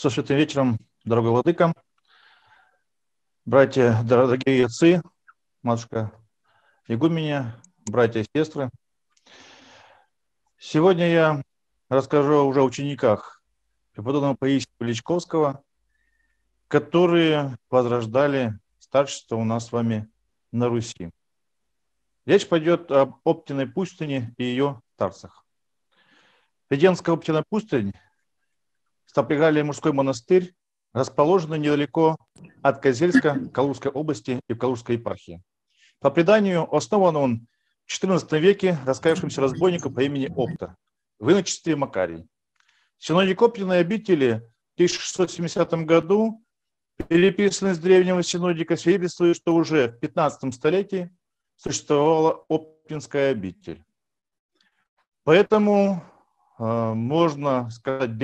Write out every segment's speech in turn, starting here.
Со Сушитым вечером, дорогой владыка, братья, дорогие отцы, матушка Игуменя, братья и сестры. Сегодня я расскажу уже о учениках преподобного Паисия Величковского, которые возрождали старшество у нас с вами на Руси. Речь пойдет об Оптиной пустыне и ее старцах. Веденская Оптина пустынь Стопригальный мужской монастырь расположена недалеко от Козельска Калужской области и Калужской епархии. По преданию, основан он в XIV веке раскаявшимся разбойником по имени Опта в иночестве Макарий. Синоник Оптиной обители в 1670 году переписанный с древнего синодика свидетельствует, что уже в 15 столетии существовала Оптинская обитель. Поэтому э, можно сказать,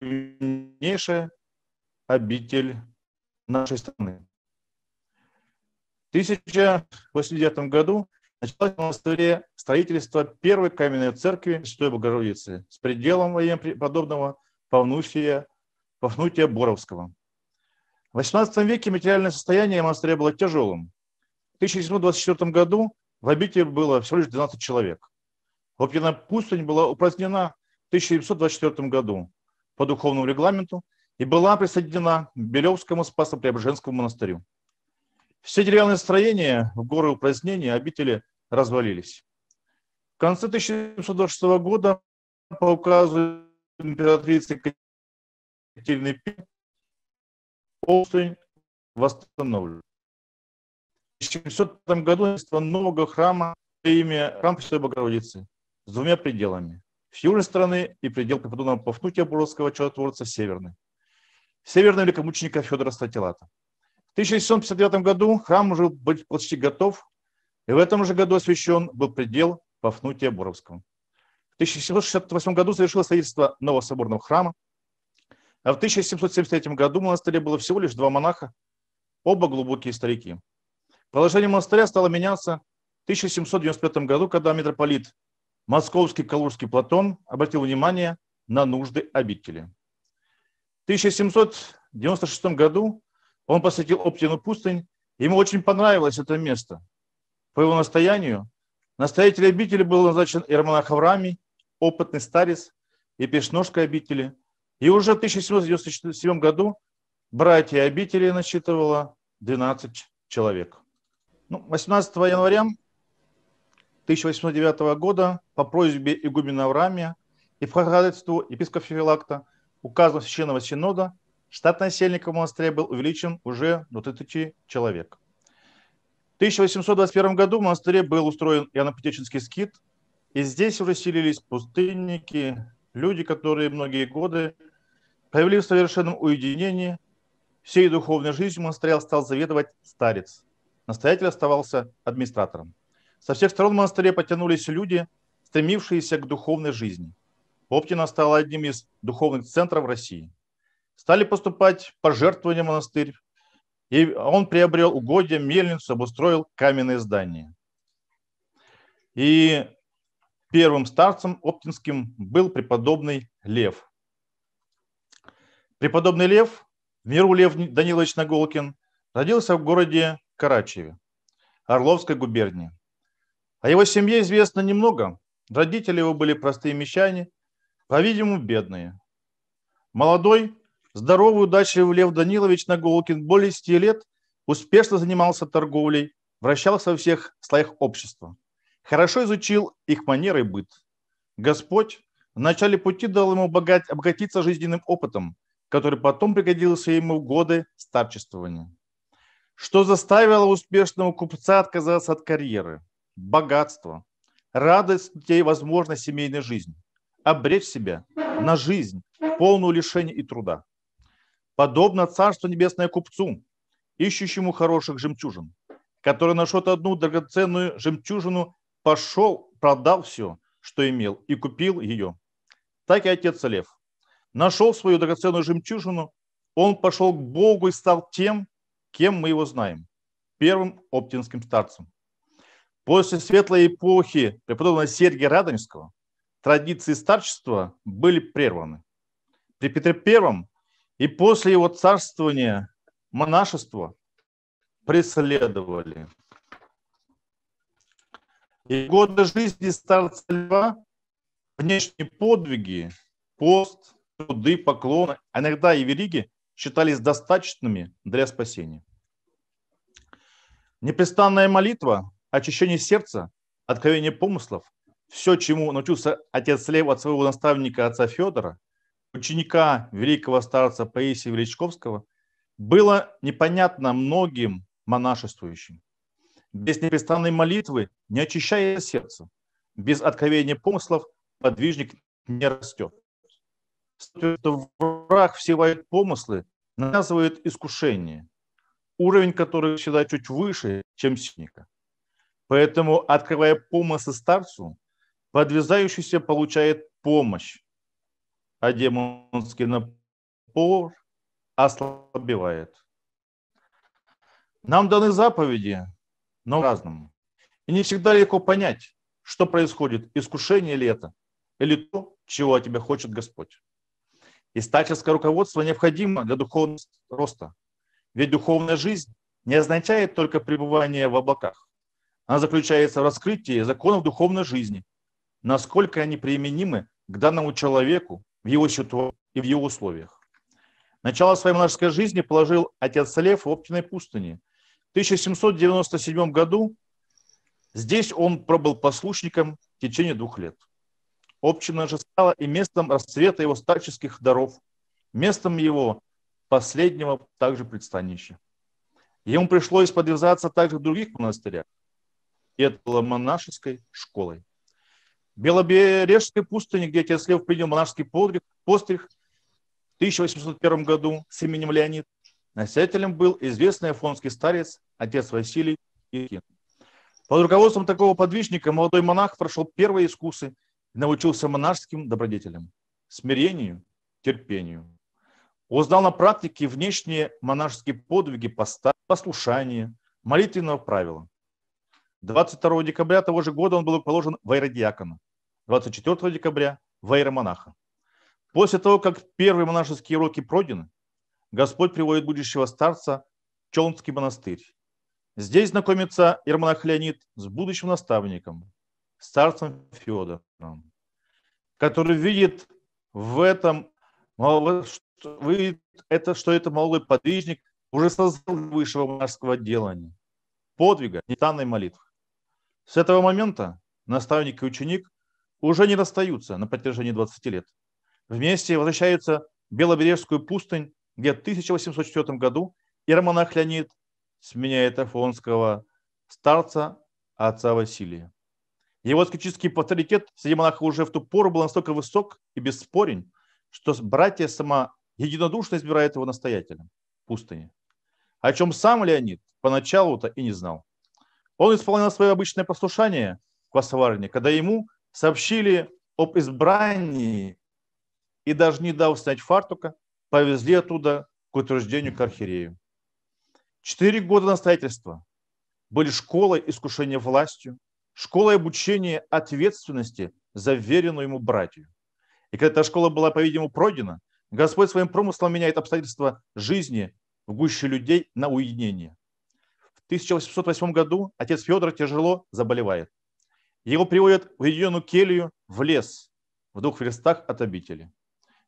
древнейшая обитель нашей страны. В 1089 году началось в монастыре строительство первой каменной церкви Святой Богородицы с пределом подобного Павнуфия, Павнутия Боровского. В XVIII веке материальное состояние монастыря было тяжелым. В 1724 году в обители было всего лишь 12 человек. Лапкина пустынь была упразднена в 1724 году по духовному регламенту и была присоединена к Белевскому Спасо-Преображенскому монастырю. Все деревянные строения в горы упразднения обители развалились. В конце 1726 года по указу императрицы Екатерины I полностью восстановлен. В 1705 году нового храма имя храм святой Богородицы с двумя пределами с южной стороны и предел Капитона Пафнутия Боровского чудотворца северный. Северного великомученика Федора Статилата. В 1659 году храм уже был почти готов, и в этом же году освящен был предел Пафнутия Боровского. В 1768 году завершилось строительство нового соборного храма, а в 1773 году в монастыре было всего лишь два монаха, оба глубокие старики. Положение монастыря стало меняться в 1795 году, когда митрополит московский калужский Платон обратил внимание на нужды обители. В 1796 году он посетил Оптину пустынь, ему очень понравилось это место. По его настоянию, настоятель обители был назначен Ермонах Авраамий, опытный старец и пешножка обители. И уже в 1797 году братья обители насчитывало 12 человек. 18 ну, января 1809 года по просьбе игумена Авраамия и по ходатайству епископа Филакта указом Священного Синода штат насельников монастыря был увеличен уже до 30 человек. В 1821 году в монастыре был устроен Иоаннопотеческий скит, и здесь уже селились пустынники, люди, которые многие годы провели в совершенном уединении. Всей духовной жизнью монастыря стал заведовать старец. Настоятель оставался администратором. Со всех сторон в монастыре потянулись люди, стремившиеся к духовной жизни. Оптина стала одним из духовных центров России. Стали поступать пожертвования в монастырь, и он приобрел угодья, мельницу, обустроил каменные здания. И первым старцем оптинским был преподобный Лев. Преподобный Лев, миру Лев Данилович Наголкин, родился в городе Карачеве, Орловской губернии. О его семье известно немного. Родители его были простые мещане, по-видимому, бедные. Молодой, здоровый, удачливый Лев Данилович Наголкин более 10 лет успешно занимался торговлей, вращался во всех слоях общества. Хорошо изучил их манеры и быт. Господь в начале пути дал ему обогатиться жизненным опытом, который потом пригодился ему в годы старчествования, что заставило успешного купца отказаться от карьеры – богатство, радость и возможность семейной жизни, обречь себя на жизнь, полную лишений и труда. Подобно Царству Небесное купцу, ищущему хороших жемчужин, который нашел одну драгоценную жемчужину, пошел, продал все, что имел, и купил ее. Так и отец Лев. Нашел свою драгоценную жемчужину, он пошел к Богу и стал тем, кем мы его знаем, первым оптинским старцем. После светлой эпохи преподобного Сергия Радонежского традиции старчества были прерваны. При Петре Первом и после его царствования монашество преследовали. И годы жизни старца Льва внешние подвиги, пост, труды, поклоны, а иногда и вериги считались достаточными для спасения. Непрестанная молитва очищение сердца, откровение помыслов, все, чему научился отец Слева от своего наставника отца Федора, ученика великого старца Паисия Величковского, было непонятно многим монашествующим. Без непрестанной молитвы не очищая сердце, без откровения помыслов подвижник не растет. Враг всевает помыслы, навязывает искушение, уровень которых всегда чуть выше, чем синика. Поэтому, открывая помыслы старцу, подвязающийся получает помощь, а демонский напор ослабевает. Нам даны заповеди, но разному. И не всегда легко понять, что происходит, искушение ли это, или то, чего от тебя хочет Господь. И старческое руководство необходимо для духовного роста. Ведь духовная жизнь не означает только пребывание в облаках. Она заключается в раскрытии законов духовной жизни, насколько они применимы к данному человеку в его ситуации и в его условиях. Начало своей монашеской жизни положил отец Лев в Оптиной пустыне. В 1797 году здесь он пробыл послушником в течение двух лет. Община же стала и местом расцвета его старческих даров, местом его последнего также предстанища. Ему пришлось подвязаться также в других монастырях. И это было монашеской школой. В Белобережской пустыне, где отец Лев принял монашеский подвиг, постриг в 1801 году с именем Леонид, настоятелем был известный афонский старец, отец Василий Иркин. Под руководством такого подвижника молодой монах прошел первые искусы и научился монашеским добродетелям, смирению, терпению. Узнал на практике внешние монашеские подвиги поста, послушания, молитвенного правила. 22 декабря того же года он был положен в аэродиакона, 24 декабря в аэромонаха. После того, как первые монашеские уроки пройдены, Господь приводит будущего старца в Челнский монастырь. Здесь знакомится Ермонах Леонид с будущим наставником, старцем Феодором, который видит в этом, видит это, что это молодой подвижник уже создал высшего монашеского отделания, подвига, нетанной молитвы. С этого момента наставник и ученик уже не расстаются на протяжении 20 лет. Вместе возвращаются в Белобережскую пустынь, где в 1804 году иеромонах Леонид сменяет афонского старца отца Василия. Его аскетический авторитет среди монахов уже в ту пору был настолько высок и бесспорен, что братья сама единодушно избирают его настоятелем пустыни, о чем сам Леонид поначалу-то и не знал. Он исполнял свое обычное послушание в квасоварне, когда ему сообщили об избрании и даже не дав снять фартука, повезли оттуда к утверждению к архиерею. Четыре года настоятельства были школой искушения властью, школой обучения ответственности за веренную ему братью. И когда эта школа была, по-видимому, пройдена, Господь своим промыслом меняет обстоятельства жизни в гуще людей на уединение. 1808 году отец Федор тяжело заболевает. Его приводят в Единую келью в лес, в двух верстах от обители.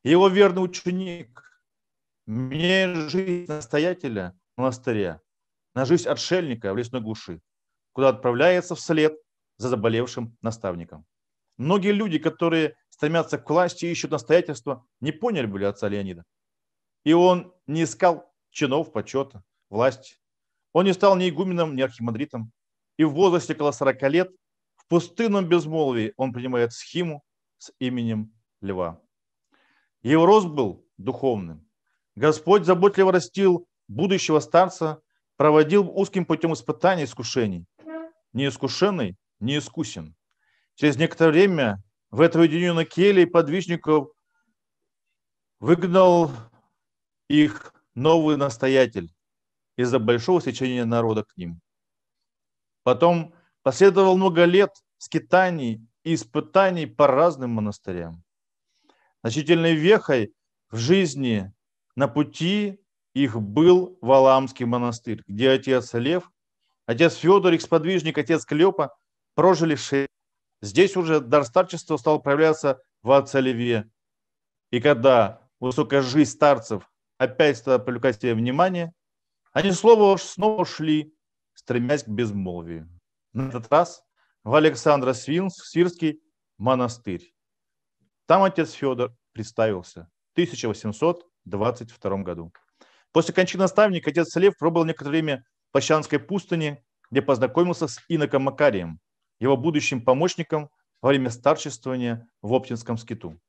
Его верный ученик, меняет жизнь настоятеля монастыря на жизнь отшельника в лесной глуши, куда отправляется вслед за заболевшим наставником. Многие люди, которые стремятся к власти и ищут настоятельство, не поняли были отца Леонида. И он не искал чинов, почета, власть. Он не стал ни игуменом, ни архимандритом. И в возрасте около 40 лет в пустынном безмолвии он принимает схиму с именем льва. Его рост был духовным. Господь заботливо растил будущего старца, проводил узким путем испытаний и искушений. искушенный, не искусен. Через некоторое время в это уединенное келье подвижников выгнал их новый настоятель, из-за большого сечения народа к ним. Потом последовало много лет скитаний и испытаний по разным монастырям. Значительной вехой в жизни на пути их был Валамский монастырь, где отец Лев, отец Федор, их сподвижник, отец Клепа прожили шесть. Здесь уже дар старчества стал проявляться в отце Леве. И когда высокая жизнь старцев опять стала привлекать себе внимание, они слово снова шли, стремясь к безмолвию. На этот раз в Александра Свирский монастырь. Там отец Федор представился в 1822 году. После кончины наставника отец Лев пробыл некоторое время в Пащанской пустыне, где познакомился с иноком Макарием, его будущим помощником во время старчествования в Оптинском скиту.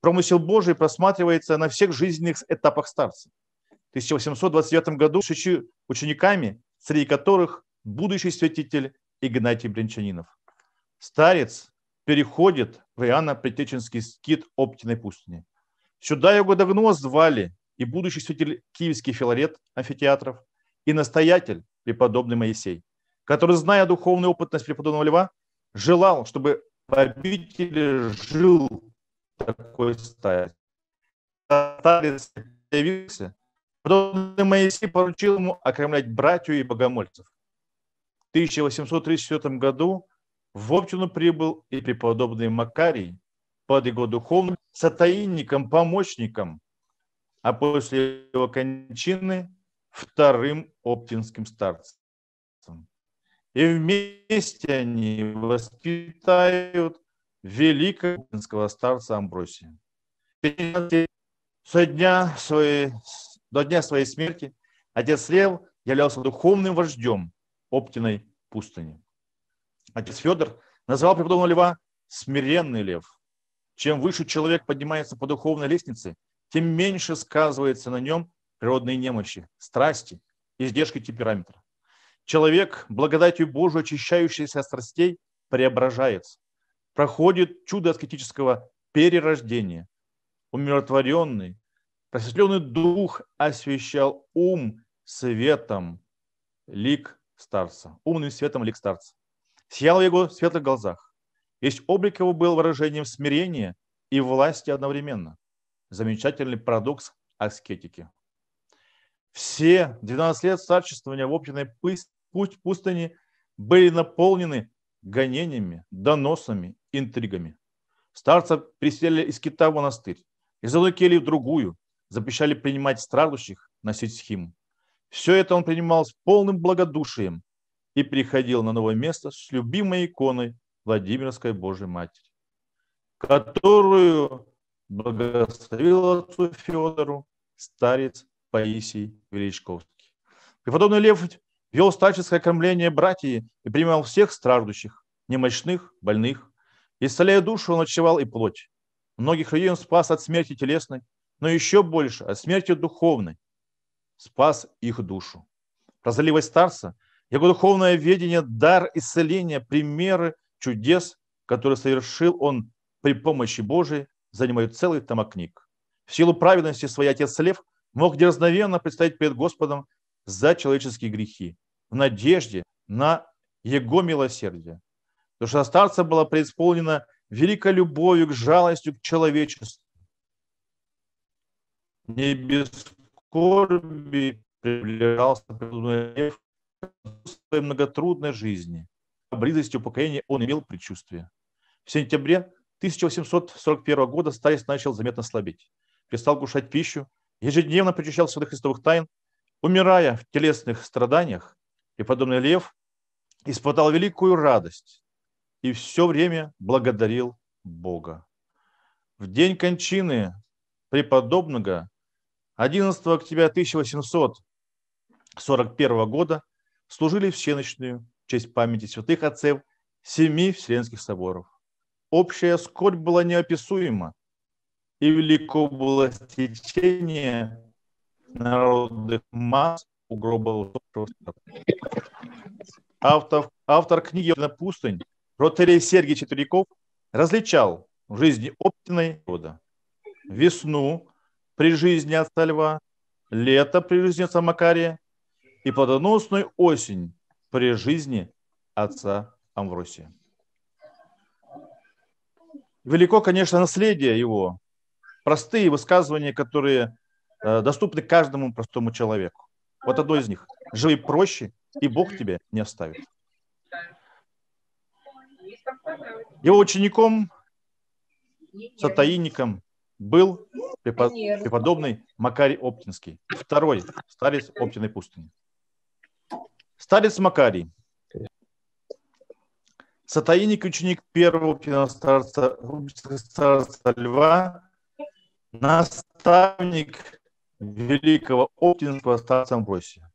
Промысел Божий просматривается на всех жизненных этапах старца. 1829 году шестью учениками, среди которых будущий святитель Игнатий Брянчанинов. Старец переходит в Иоанно-Притеченский скит Оптиной пустыни. Сюда его давно звали и будущий святитель Киевский филарет амфитеатров, и настоятель преподобный Моисей, который, зная духовную опытность преподобного Льва, желал, чтобы в обители жил такой старец. Старец явился Подобно Моисей поручил ему окормлять братью и богомольцев. В 1834 году в Оптину прибыл и преподобный Макарий под его духовным сатаинником, помощником, а после его кончины вторым оптинским старцем. И вместе они воспитают великого оптинского старца Амбросия. Со дня своей до дня своей смерти отец Лев являлся духовным вождем Оптиной пустыни. Отец Федор назвал преподобного льва «смиренный лев». Чем выше человек поднимается по духовной лестнице, тем меньше сказывается на нем природные немощи, страсти, издержки темпераментра. Человек, благодатью Божию, очищающийся от страстей, преображается, проходит чудо аскетического перерождения, умиротворенный, Просветленный дух освещал ум светом лик старца, умным светом лик старца. Сиял в его светлых глазах. Весь облик его был выражением смирения и власти одновременно. Замечательный парадокс аскетики. Все 12 лет старчествования в общинной путь пустыни были наполнены гонениями, доносами, интригами. Старца переселили из Кита в монастырь, из Лукели в другую, запрещали принимать страдающих, носить схим. Все это он принимал с полным благодушием и приходил на новое место с любимой иконой Владимирской Божьей Матери, которую благословил отцу Федору старец Паисий Величковский. Преподобный Лев вел старческое кормление братьев и принимал всех страждущих, немощных, больных. Исцеляя душу, он очевал и плоть. Многих людей он спас от смерти телесной, но еще больше от смерти духовной спас их душу. Прозорливость старца, его духовное ведение, дар исцеления, примеры чудес, которые совершил он при помощи Божией, занимают целый книг. В силу праведности своей отец Лев мог дерзновенно предстоять перед Господом за человеческие грехи, в надежде на Его милосердие. Душа старца была преисполнена великой любовью к жалостью к человечеству, не без скорби приближался к своей многотрудной жизни. О близости упокоения он имел предчувствие. В сентябре 1841 года старец начал заметно слабеть. Перестал кушать пищу, ежедневно причащал святых христовых тайн, умирая в телесных страданиях, и подобный лев испытал великую радость и все время благодарил Бога. В день кончины преподобного 11 октября 1841 года служили всеночную в честь памяти святых отцев семи Вселенских соборов. Общая скорбь была неописуема, и велико было стечение народных масс у гроба автор, автор книги «На пустынь» Протерей Сергей Четверяков различал в жизни Оптиной года весну при жизни отца льва, лето при жизни отца Макария и плодоносную осень при жизни отца Амвросия. Велико, конечно, наследие его, простые высказывания, которые э, доступны каждому простому человеку. Вот одно из них. Живи проще, и Бог тебя не оставит. Его учеником, сатаинником был преподобный Макарий Оптинский, второй старец Оптиной пустыни. Старец Макарий, сатаиник ученик первого старца, старца Льва, наставник великого Оптинского старца Амбросия.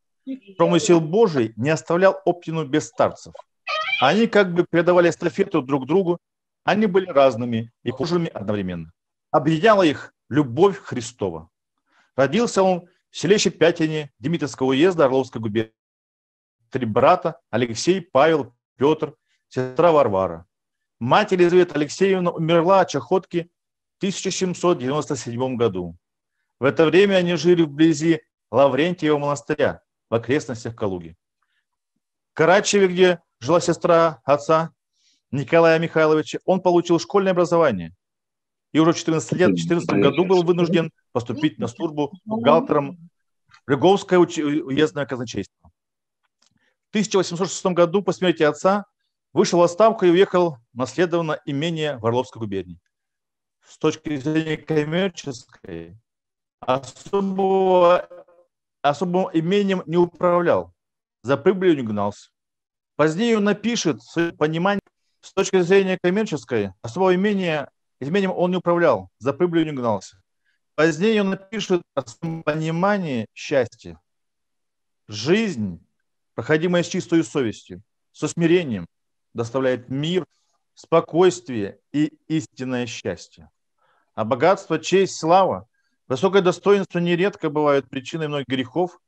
Промысел Божий не оставлял Оптину без старцев. Они как бы передавали эстафету друг другу, они были разными и хужими одновременно объединяла их любовь Христова. Родился он в селе Щепятине Демидовского уезда Орловской губернии. Три брата – Алексей, Павел, Петр, сестра Варвара. Мать Елизавета Алексеевна умерла от чахотки в 1797 году. В это время они жили вблизи Лаврентьевого монастыря в окрестностях Калуги. В Карачеве, где жила сестра отца Николая Михайловича, он получил школьное образование – и уже 14 лет, в 2014 году был вынужден поступить на службу галтером Рыговское уездное казначейство. В 1806 году по смерти отца вышел в отставку и уехал наследованно имение в Орловской губернии. С точки зрения коммерческой, особого, особым имением не управлял, за прибылью не гнался. Позднее он напишет свое понимание с точки зрения коммерческой, особого имения Этим он не управлял, за прибылью не гнался. Позднее он напишет о понимании счастья. Жизнь, проходимая с чистой совестью, со смирением, доставляет мир, спокойствие и истинное счастье. А богатство, честь, слава, высокое достоинство нередко бывают причиной многих грехов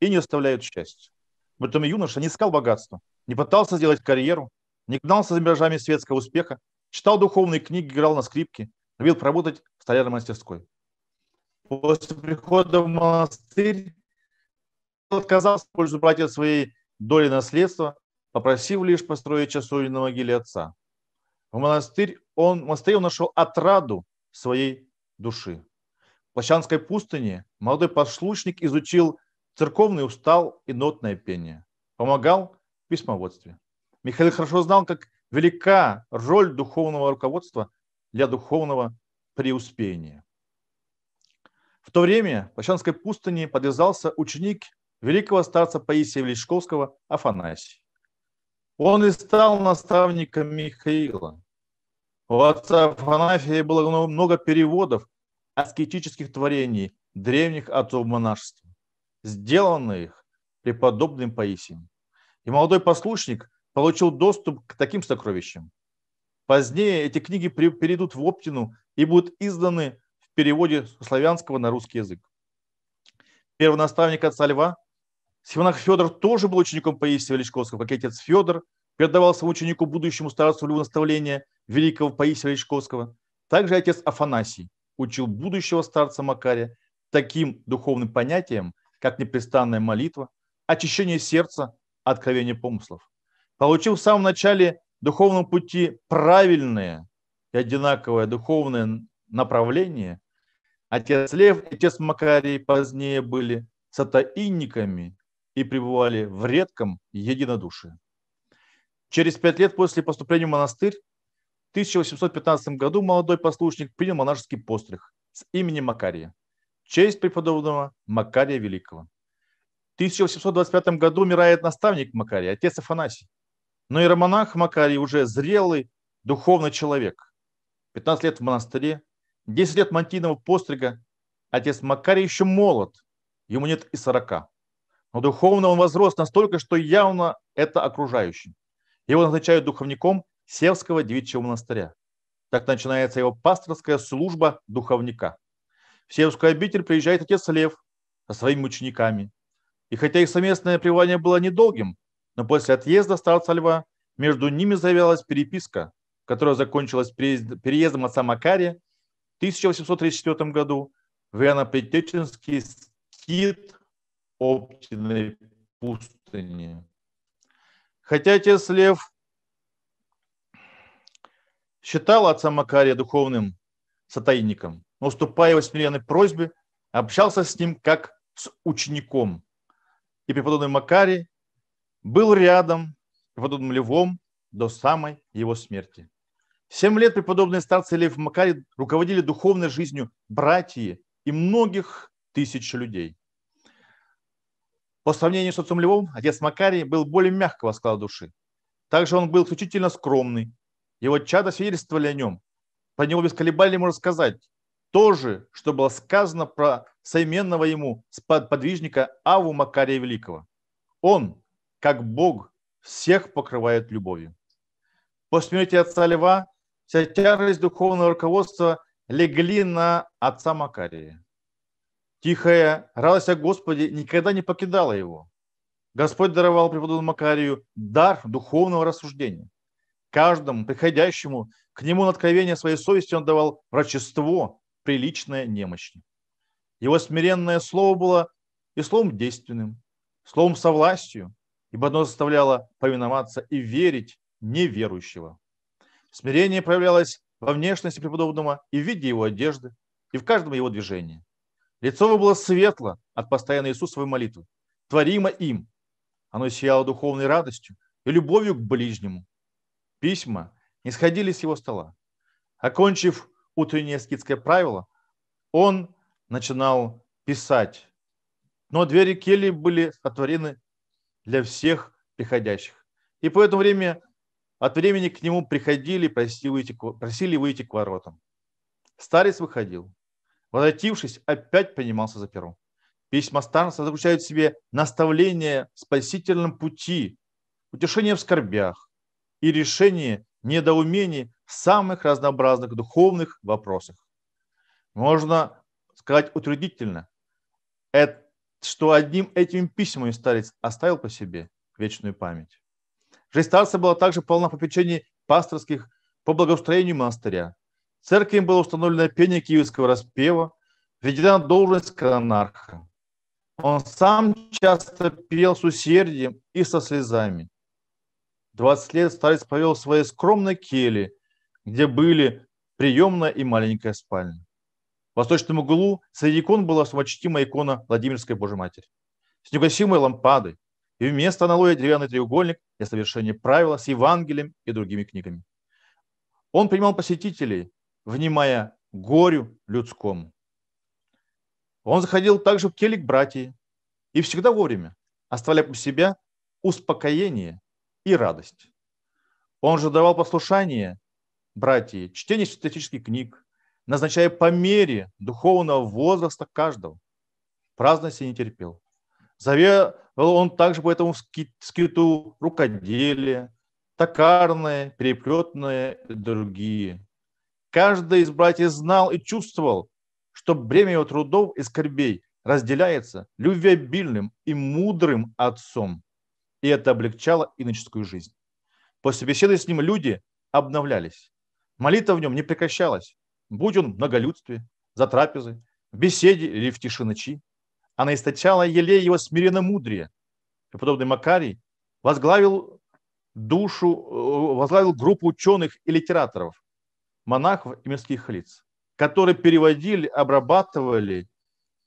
и не оставляют счастья. Поэтому юноша не искал богатства, не пытался сделать карьеру, не гнался за миражами светского успеха, Читал духовные книги, играл на скрипке, любил работать в столярной мастерской. После прихода в монастырь отказался в пользу братьев своей доли наследства, попросив лишь построить часовню на могиле отца. В монастырь он, в монастырь он нашел отраду своей души. В Плащанской пустыне молодой послушник изучил церковный устал и нотное пение. Помогал в письмоводстве. Михаил хорошо знал, как велика роль духовного руководства для духовного преуспения. В то время в Ощанской пустыне подвязался ученик великого старца Паисия Величковского Афанасий. Он и стал наставником Михаила. У отца Афанасия было много переводов аскетических творений древних отцов монашества, сделанных преподобным Паисием. И молодой послушник – получил доступ к таким сокровищам. Позднее эти книги перейдут в Оптину и будут изданы в переводе с славянского на русский язык. Первый наставник отца Льва, Симонах Федор тоже был учеником Паисия Величковского, как и отец Федор, передавал своему ученику будущему старцу Льву наставление великого Паисия Величковского. Также отец Афанасий учил будущего старца Макария таким духовным понятиям, как непрестанная молитва, очищение сердца, откровение помыслов получил в самом начале духовном пути правильное и одинаковое духовное направление, отец Лев и отец Макарий позднее были сатаинниками и пребывали в редком единодушии. Через пять лет после поступления в монастырь в 1815 году молодой послушник принял монашеский постриг с именем Макария в честь преподобного Макария Великого. В 1825 году умирает наставник Макария, отец Афанасий. Но иеромонах Макарий уже зрелый духовный человек. 15 лет в монастыре, 10 лет мантийного пострига. Отец Макарий еще молод, ему нет и 40. Но духовно он возрос настолько, что явно это окружающим. Его назначают духовником Севского девичьего монастыря. Так начинается его пасторская служба духовника. В Севскую обитель приезжает отец Лев со своими учениками. И хотя их совместное пребывание было недолгим, но после отъезда старца Льва между ними завелась переписка, которая закончилась переездом отца Макария в 1834 году в Иоаннопетеченский скит Оптиной пустыни. Хотя отец Лев считал отца Макария духовным сотайником, но уступая его смиренной просьбе, общался с ним как с учеником. И преподобный Макарий был рядом под Львом до самой его смерти. Семь лет преподобный старцы Лев Макарий руководили духовной жизнью братьев и многих тысяч людей. По сравнению с отцом Львом, отец Макарий был более мягкого склада души. Также он был исключительно скромный. Его чада свидетельствовали о нем. Про него без колебаний можно сказать то же, что было сказано про современного ему подвижника Аву Макария Великого. Он как Бог всех покрывает любовью. После смерти отца Льва вся тяжесть духовного руководства легли на отца Макария. Тихая радость о Господе никогда не покидала его. Господь даровал преподобному Макарию дар духовного рассуждения. Каждому приходящему к нему на откровение своей совести он давал врачество, приличное немощи. Его смиренное слово было и словом действенным, словом со властью, ибо оно заставляло повиноваться и верить неверующего. Смирение проявлялось во внешности преподобного и в виде его одежды, и в каждом его движении. Лицо его было светло от постоянной Иисусовой молитвы, творимо им. Оно сияло духовной радостью и любовью к ближнему. Письма не сходили с его стола. Окончив утреннее скидское правило, он начинал писать. Но двери кельи были отворены для всех приходящих. И по этому время от времени к нему приходили, просили выйти, просили выйти к воротам. Старец выходил. Возвратившись, опять принимался за перо. Письма старца заключают в себе наставление в спасительном пути, утешение в скорбях и решение недоумений в самых разнообразных духовных вопросах. Можно сказать утвердительно, это что одним этим письмом старец оставил по себе вечную память. Жизнь старца была также полна попечений пасторских по благоустроению монастыря. церкви им было установлено пение киевского распева, введена должность кранарха. Он сам часто пел с усердием и со слезами. 20 лет старец повел в своей скромной келье, где были приемная и маленькая спальня восточном углу среди икон была самочтимая икона Владимирской Божьей Матери с негасимой лампадой и вместо аналоя деревянный треугольник для совершения правила с Евангелием и другими книгами. Он принимал посетителей, внимая горю людскому. Он заходил также в келик братьев и всегда вовремя, оставляя у себя успокоение и радость. Он же давал послушание братьев, чтение статистических книг, назначая по мере духовного возраста каждого. Праздности не терпел. Завел он также поэтому скиту рукоделие, токарное, переплетное и другие. Каждый из братьев знал и чувствовал, что бремя его трудов и скорбей разделяется любвеобильным и мудрым отцом. И это облегчало иноческую жизнь. После беседы с ним люди обновлялись. Молитва в нем не прекращалась будь он в многолюдстве, за трапезы, в беседе или в тиши ночи, а наисточала елей его смиренно мудрее. Преподобный Макарий возглавил душу, э, возглавил группу ученых и литераторов, монахов и мирских лиц, которые переводили, обрабатывали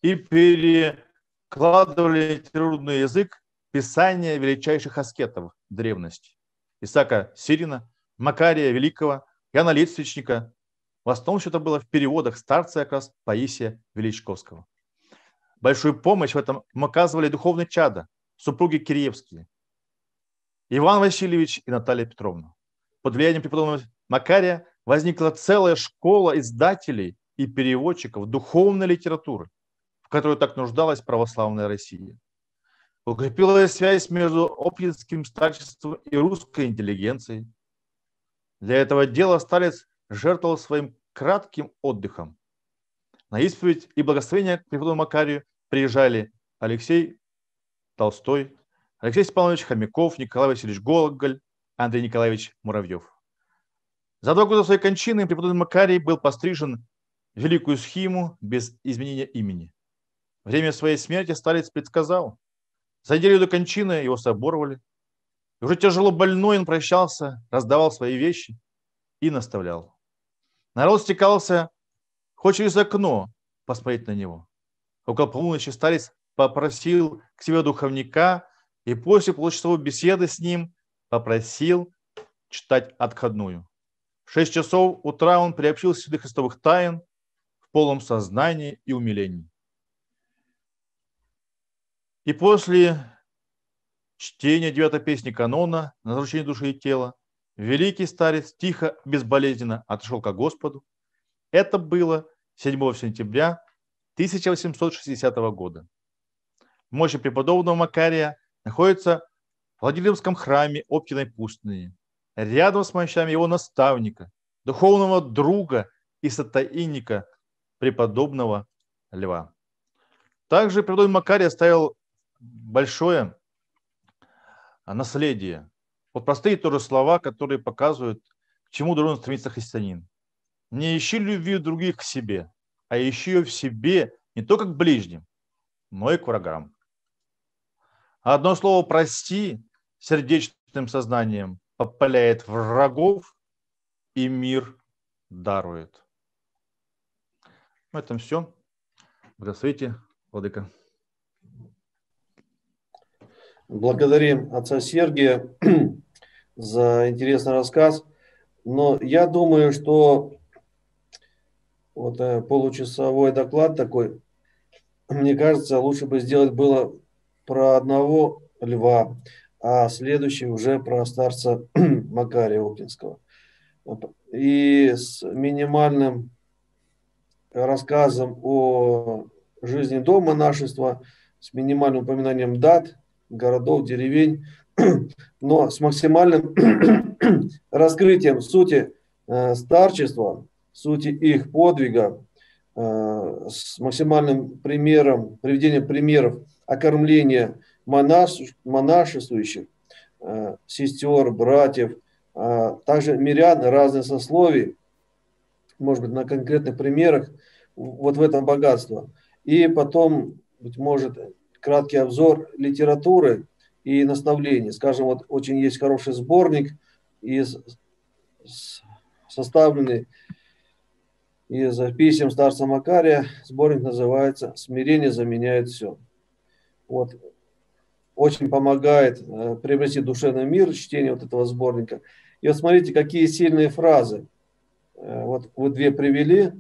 и перекладывали трудный язык писания величайших аскетов древности. Исака Сирина, Макария Великого, Яна Литвичника, в основном все это было в переводах старца как раз Паисия Величковского. Большую помощь в этом им оказывали духовные чада, супруги Киреевские, Иван Васильевич и Наталья Петровна. Под влиянием преподобного Макария возникла целая школа издателей и переводчиков духовной литературы, в которой так нуждалась православная Россия. Укрепилась связь между общинским старчеством и русской интеллигенцией. Для этого дела старец жертвовал своим кратким отдыхом. На исповедь и благословение к преподу Макарию приезжали Алексей Толстой, Алексей Степанович Хомяков, Николай Васильевич Гоголь, Андрей Николаевич Муравьев. За два года своей кончины преподобный Макарий был пострижен в великую схему без изменения имени. Время своей смерти старец предсказал. За неделю до кончины его соборовали. И уже тяжело больной он прощался, раздавал свои вещи и наставлял. Народ стекался хоть через окно посмотреть на него. Около полуночи старец попросил к себе духовника и после получасовой беседы с ним попросил читать отходную. В шесть часов утра он приобщил святых христовых тайн в полном сознании и умилении. И после чтения девятой песни канона на разрушение души и тела Великий старец тихо, безболезненно отошел к Господу. Это было 7 сентября 1860 года. Мощи преподобного Макария находится в Владимирском храме Оптиной пустыни, рядом с мощами его наставника, духовного друга и сатаинника преподобного Льва. Также преподобный Макарий оставил большое а, наследие – вот простые тоже слова, которые показывают, к чему должен стремиться христианин. Не ищи любви других к себе, а ищи ее в себе не только к ближним, но и к врагам. Одно слово «прости» сердечным сознанием попаляет врагов и мир дарует. На этом все. Благословите, Владыка. Благодарим отца Сергия за интересный рассказ. Но я думаю, что вот э, получасовой доклад такой, мне кажется, лучше бы сделать было про одного льва, а следующий уже про старца Макария Окинского. И с минимальным рассказом о жизни до монашества, с минимальным упоминанием дат – городов, деревень, но с максимальным раскрытием сути э, старчества, сути их подвига, э, с максимальным примером, приведением примеров окормления монаш, монашествующих, э, сестер, братьев, а также мирян разных сословий, может быть, на конкретных примерах, вот в этом богатство. И потом, быть может, краткий обзор литературы и наставлений. Скажем, вот очень есть хороший сборник, из, составленный из писем старца Макария. Сборник называется «Смирение заменяет все». Вот. Очень помогает э, приобрести душевный мир чтение вот этого сборника. И вот смотрите, какие сильные фразы. Э, вот вы две привели,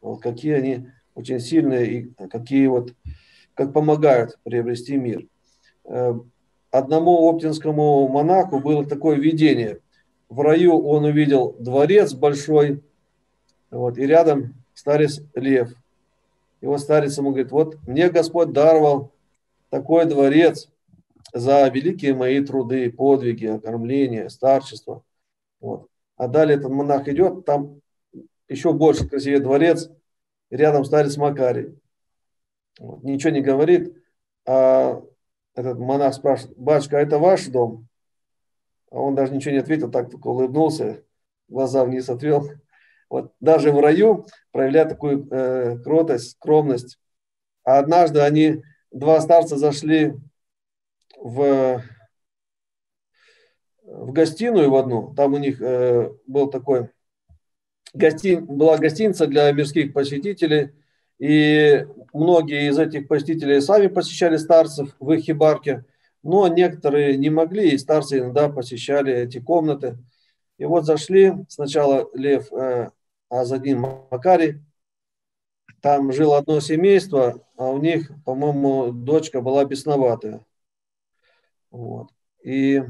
вот какие они очень сильные и какие вот как помогают приобрести мир. Э, одному оптинскому монаху было такое видение. В раю он увидел дворец большой, вот, и рядом старец Лев. И вот старец ему говорит, вот мне Господь даровал такой дворец за великие мои труды, подвиги, окормление, старчество. Вот. А далее этот монах идет, там еще больше красивее дворец, рядом старец Макарий ничего не говорит, а этот монах спрашивает, батюшка, а это ваш дом? А он даже ничего не ответил, так только улыбнулся, глаза вниз отвел. Вот даже в раю проявляют такую э, кротость, скромность. А однажды они, два старца зашли в, в гостиную в одну. Там у них э, был такой, гостин, была гостиница для мирских посетителей – и многие из этих посетителей сами посещали старцев в их хибарке, но некоторые не могли, и старцы иногда посещали эти комнаты. И вот зашли сначала Лев э, Азадин Макарий, там жило одно семейство, а у них, по-моему, дочка была бесноватая. Вот. И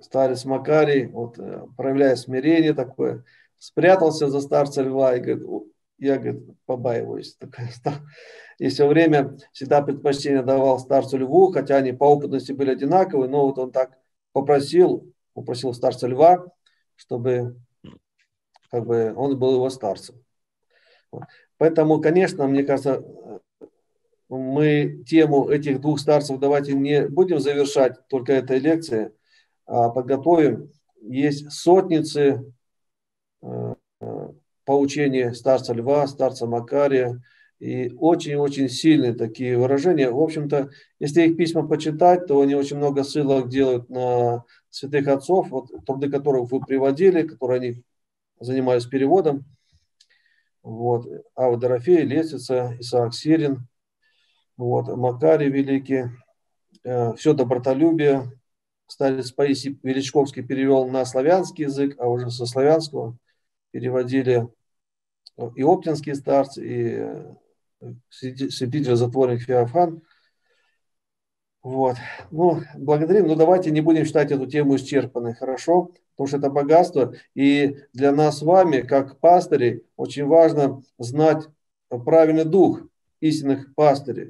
старец Макарий, вот, э, проявляя смирение такое, спрятался за старца льва и говорит, я, говорит, побаиваюсь. И все время всегда предпочтение давал старцу льву, хотя они по опытности были одинаковы но вот он так попросил, попросил старца льва, чтобы как бы он был его старцем. Поэтому, конечно, мне кажется, мы тему этих двух старцев давайте не будем завершать только этой лекции, а подготовим. Есть сотницы поучение старца Льва, старца Макария, и очень-очень сильные такие выражения. В общем-то, если их письма почитать, то они очень много ссылок делают на святых отцов, вот, труды которых вы приводили, которые они занимались переводом. Вот. Ава Дорофея, Лестница, Исаак Сирин, вот, Макарий Великий, э, все добротолюбие. Старец Паисий Величковский перевел на славянский язык, а уже со славянского переводили ну, и оптинский старц, и э, святитель затворник Феофан. Вот. Ну, благодарим. Но ну, давайте не будем считать эту тему исчерпанной, хорошо? Потому что это богатство. И для нас с вами, как пастырей, очень важно знать правильный дух истинных пастырей.